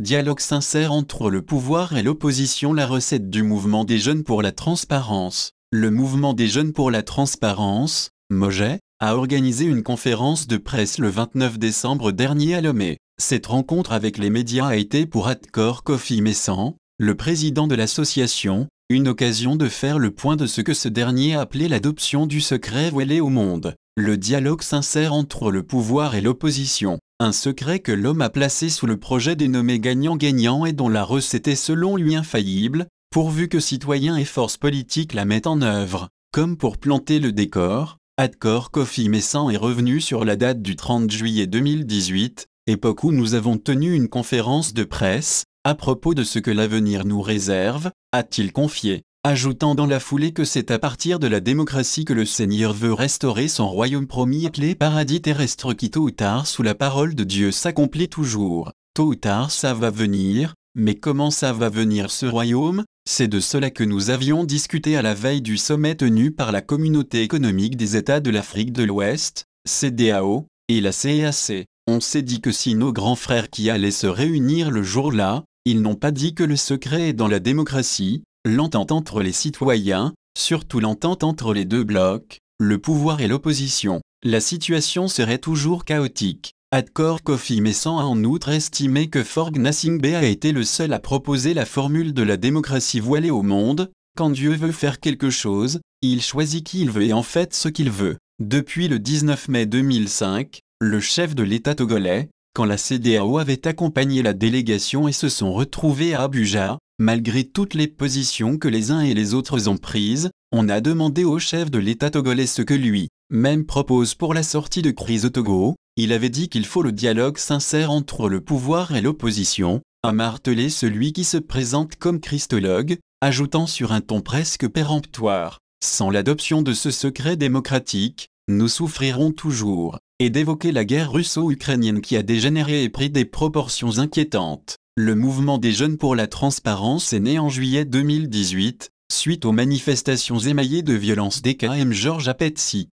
Dialogue sincère entre le pouvoir et l'opposition La recette du mouvement des jeunes pour la transparence. Le mouvement des jeunes pour la transparence, Moget, a organisé une conférence de presse le 29 décembre dernier à Lomé. Cette rencontre avec les médias a été pour Adkor Kofi Messan, le président de l'association, une occasion de faire le point de ce que ce dernier appelait l'adoption du secret voilé au monde, le dialogue sincère entre le pouvoir et l'opposition, un secret que l'homme a placé sous le projet dénommé gagnant-gagnant et dont la recette est selon lui infaillible, pourvu que citoyens et forces politiques la mettent en œuvre. Comme pour planter le décor, Adcor Kofi Messan est revenu sur la date du 30 juillet 2018, époque où nous avons tenu une conférence de presse, à propos de ce que l'avenir nous réserve, a-t-il confié, ajoutant dans la foulée que c'est à partir de la démocratie que le Seigneur veut restaurer son royaume promis les paradis terrestre qui tôt ou tard sous la parole de Dieu s'accomplit toujours. Tôt ou tard ça va venir, mais comment ça va venir ce royaume C'est de cela que nous avions discuté à la veille du sommet tenu par la Communauté économique des États de l'Afrique de l'Ouest, CDAO, et la CEAC. On s'est dit que si nos grands frères qui allaient se réunir le jour-là, ils n'ont pas dit que le secret est dans la démocratie, l'entente entre les citoyens, surtout l'entente entre les deux blocs, le pouvoir et l'opposition. La situation serait toujours chaotique. Adkor Kofi Messant a en outre estimé que Forg Nassingbe a été le seul à proposer la formule de la démocratie voilée au monde, quand Dieu veut faire quelque chose, il choisit qui il veut et en fait ce qu'il veut. Depuis le 19 mai 2005, le chef de l'État togolais, quand la CDAO avait accompagné la délégation et se sont retrouvés à Abuja, malgré toutes les positions que les uns et les autres ont prises, on a demandé au chef de l'État togolais ce que lui, même propose pour la sortie de crise au Togo, il avait dit qu'il faut le dialogue sincère entre le pouvoir et l'opposition, a martelé celui qui se présente comme christologue, ajoutant sur un ton presque péremptoire, sans l'adoption de ce secret démocratique, nous souffrirons toujours et d'évoquer la guerre russo-ukrainienne qui a dégénéré et pris des proportions inquiétantes. Le mouvement des jeunes pour la transparence est né en juillet 2018, suite aux manifestations émaillées de violence des KM Georges Apetsi.